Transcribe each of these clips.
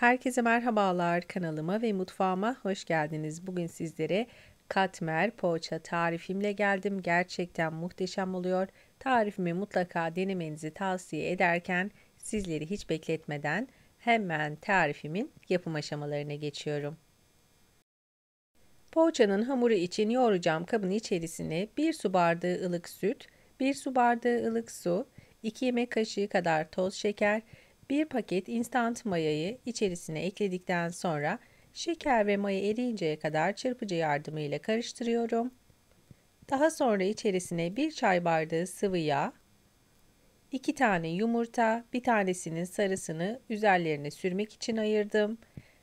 Herkese merhabalar kanalıma ve mutfağıma hoş geldiniz. Bugün sizlere katmer poğaça tarifimle geldim. Gerçekten muhteşem oluyor. Tarifimi mutlaka denemenizi tavsiye ederken sizleri hiç bekletmeden hemen tarifimin yapım aşamalarına geçiyorum. Poğaçanın hamuru için yoğuracağım kabın içerisine 1 su bardağı ılık süt, 1 su bardağı ılık su, 2 yemek kaşığı kadar toz şeker, 1 paket instant mayayı içerisine ekledikten sonra şeker ve maya eriyinceye kadar çırpıcı yardımıyla karıştırıyorum. Daha sonra içerisine 1 çay bardağı sıvı yağ, 2 tane yumurta, bir tanesinin sarısını üzerlerine sürmek için ayırdım.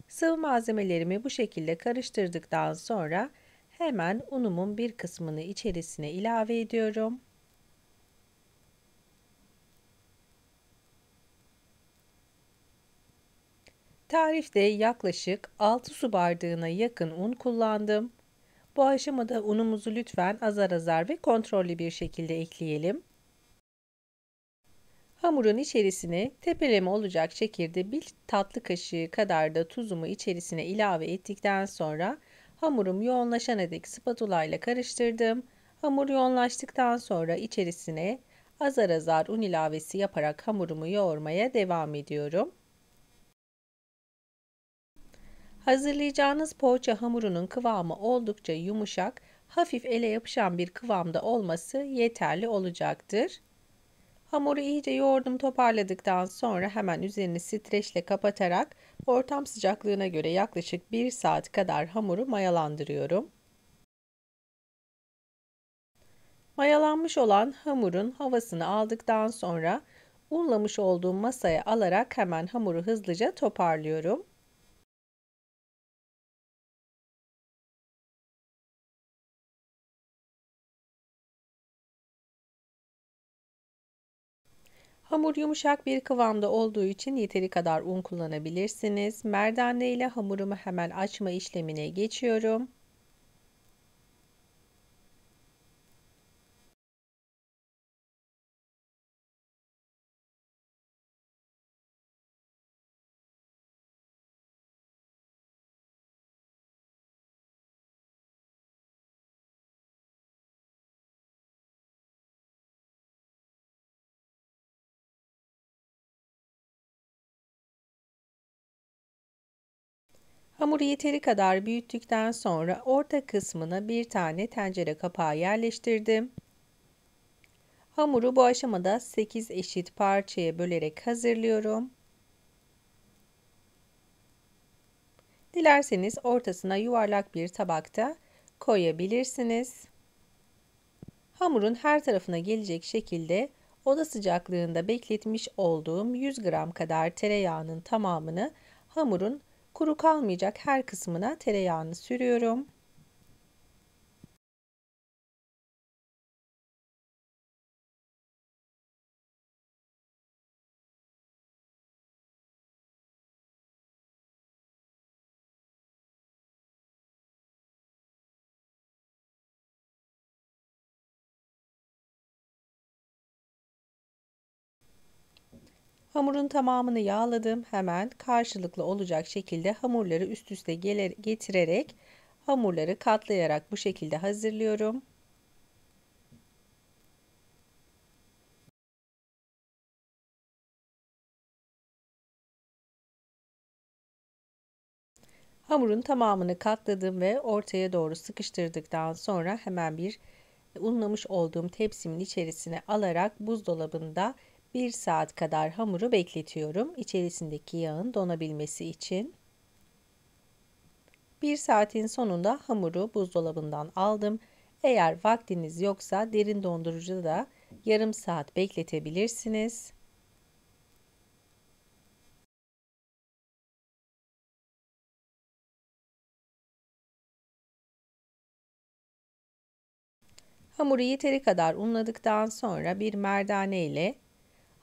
Sıvı malzemelerimi bu şekilde karıştırdıktan sonra hemen unumun bir kısmını içerisine ilave ediyorum. Tarifte yaklaşık 6 su bardağına yakın un kullandım. Bu aşamada unumuzu lütfen azar azar ve kontrollü bir şekilde ekleyelim. Hamurun içerisine tepeleme olacak şekilde bir tatlı kaşığı kadar da tuzumu içerisine ilave ettikten sonra hamurum yoğunlaşana dek spatula ile karıştırdım. Hamur yoğunlaştıktan sonra içerisine azar azar un ilavesi yaparak hamurumu yoğurmaya devam ediyorum. Hazırlayacağınız poğaça hamurunun kıvamı oldukça yumuşak, hafif ele yapışan bir kıvamda olması yeterli olacaktır. Hamuru iyice yoğurdum toparladıktan sonra hemen üzerini streçle kapatarak ortam sıcaklığına göre yaklaşık 1 saat kadar hamuru mayalandırıyorum. Mayalanmış olan hamurun havasını aldıktan sonra unlamış olduğum masaya alarak hemen hamuru hızlıca toparlıyorum. Hamur yumuşak bir kıvamda olduğu için yeteri kadar un kullanabilirsiniz. Merdane ile hamurumu hemen açma işlemine geçiyorum. Hamuru yeteri kadar büyüttükten sonra orta kısmına bir tane tencere kapağı yerleştirdim. Hamuru bu aşamada 8 eşit parçaya bölerek hazırlıyorum. Dilerseniz ortasına yuvarlak bir tabakta koyabilirsiniz. Hamurun her tarafına gelecek şekilde oda sıcaklığında bekletmiş olduğum 100 gram kadar tereyağının tamamını hamurun Kuru kalmayacak her kısmına tereyağını sürüyorum. Hamurun tamamını yağladım. Hemen karşılıklı olacak şekilde hamurları üst üste gelir, getirerek hamurları katlayarak bu şekilde hazırlıyorum. Hamurun tamamını katladım ve ortaya doğru sıkıştırdıktan sonra hemen bir unlamış olduğum tepsimin içerisine alarak buzdolabında 1 saat kadar hamuru bekletiyorum. içerisindeki yağın donabilmesi için. 1 saatin sonunda hamuru buzdolabından aldım. Eğer vaktiniz yoksa derin dondurucuda da yarım saat bekletebilirsiniz. Hamuru yeteri kadar unladıktan sonra bir merdane ile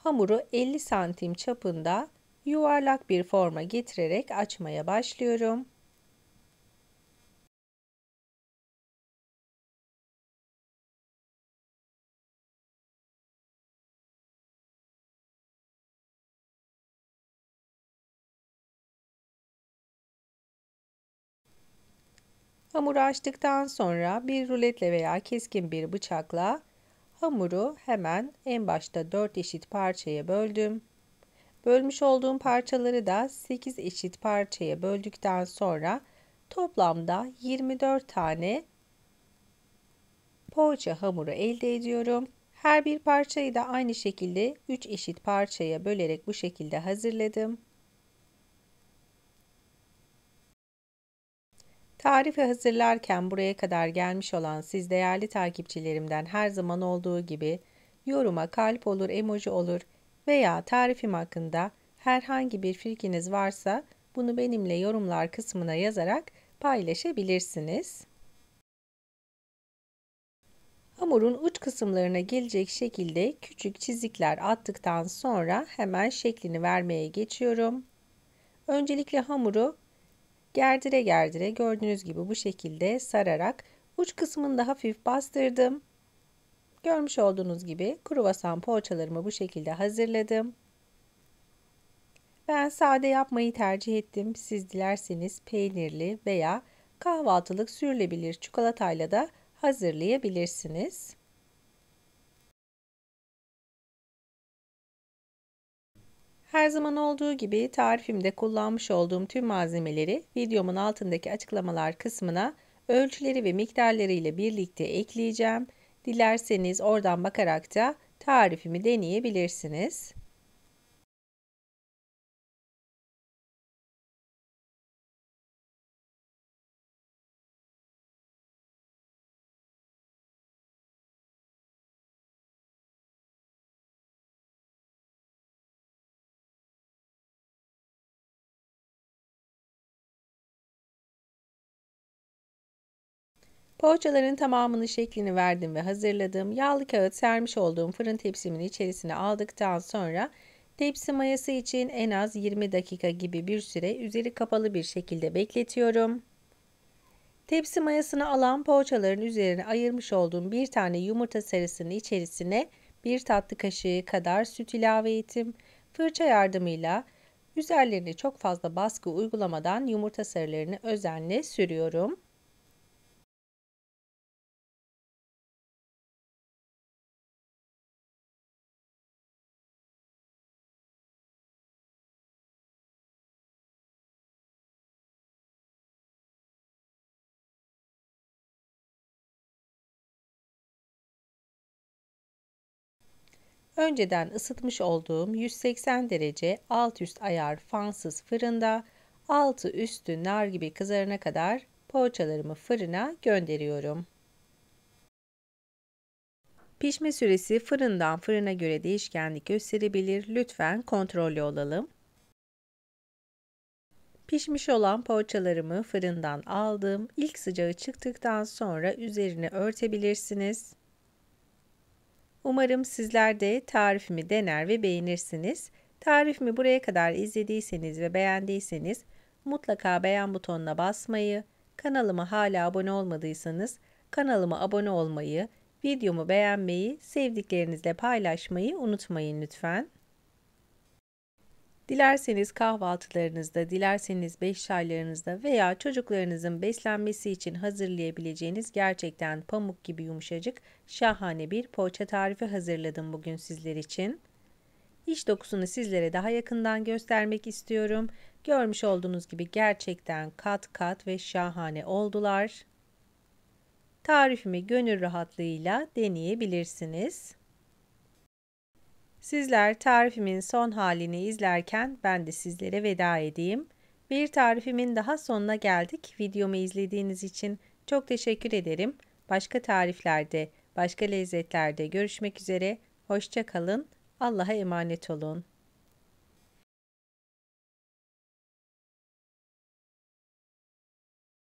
hamuru 50 santim çapında yuvarlak bir forma getirerek açmaya başlıyorum. Hamuru açtıktan sonra bir ruletle veya keskin bir bıçakla Hamuru hemen en başta 4 eşit parçaya böldüm. Bölmüş olduğum parçaları da 8 eşit parçaya böldükten sonra toplamda 24 tane poğaça hamuru elde ediyorum. Her bir parçayı da aynı şekilde 3 eşit parçaya bölerek bu şekilde hazırladım. Tarifi hazırlarken buraya kadar gelmiş olan siz değerli takipçilerimden her zaman olduğu gibi yoruma kalp olur, emoji olur veya tarifim hakkında herhangi bir fikriniz varsa bunu benimle yorumlar kısmına yazarak paylaşabilirsiniz. Hamurun uç kısımlarına gelecek şekilde küçük çizikler attıktan sonra hemen şeklini vermeye geçiyorum. Öncelikle hamuru Gerdire gerdire gördüğünüz gibi bu şekilde sararak uç kısmını da hafif bastırdım. Görmüş olduğunuz gibi kruvasan poğaçalarımı bu şekilde hazırladım. Ben sade yapmayı tercih ettim. Siz dilerseniz peynirli veya kahvaltılık sürülebilir çikolatayla da hazırlayabilirsiniz. Her zaman olduğu gibi tarifimde kullanmış olduğum tüm malzemeleri videomun altındaki açıklamalar kısmına ölçüleri ve miktarları ile birlikte ekleyeceğim. Dilerseniz oradan bakarak da tarifimi deneyebilirsiniz. Poğaçaların tamamını şeklini verdim ve hazırladığım Yağlı kağıt sermiş olduğum fırın tepsimin içerisine aldıktan sonra tepsi mayası için en az 20 dakika gibi bir süre üzeri kapalı bir şekilde bekletiyorum. Tepsi mayasını alan poğaçaların üzerine ayırmış olduğum bir tane yumurta sarısının içerisine bir tatlı kaşığı kadar süt ilave ettim. Fırça yardımıyla üzerlerine çok fazla baskı uygulamadan yumurta sarılarını özenle sürüyorum. Önceden ısıtmış olduğum 180 derece alt üst ayar fansız fırında altı üstü nar gibi kızarana kadar poğaçalarımı fırına gönderiyorum. Pişme süresi fırından fırına göre değişkenlik gösterebilir. Lütfen kontrollü olalım. Pişmiş olan poğaçalarımı fırından aldım. İlk sıcağı çıktıktan sonra üzerine örtebilirsiniz. Umarım sizler de tarifimi dener ve beğenirsiniz. Tarifimi buraya kadar izlediyseniz ve beğendiyseniz mutlaka beğen butonuna basmayı, kanalıma hala abone olmadıysanız kanalıma abone olmayı, videomu beğenmeyi, sevdiklerinizle paylaşmayı unutmayın lütfen. Dilerseniz kahvaltılarınızda, dilerseniz beş çaylarınızda veya çocuklarınızın beslenmesi için hazırlayabileceğiniz gerçekten pamuk gibi yumuşacık şahane bir poğaça tarifi hazırladım bugün sizler için. İş dokusunu sizlere daha yakından göstermek istiyorum. Görmüş olduğunuz gibi gerçekten kat kat ve şahane oldular. Tarifimi gönül rahatlığıyla deneyebilirsiniz. Sizler tarifimin son halini izlerken ben de sizlere veda edeyim. Bir tarifimin daha sonuna geldik. Videomu izlediğiniz için çok teşekkür ederim. Başka tariflerde, başka lezzetlerde görüşmek üzere. Hoşça kalın. Allah'a emanet olun.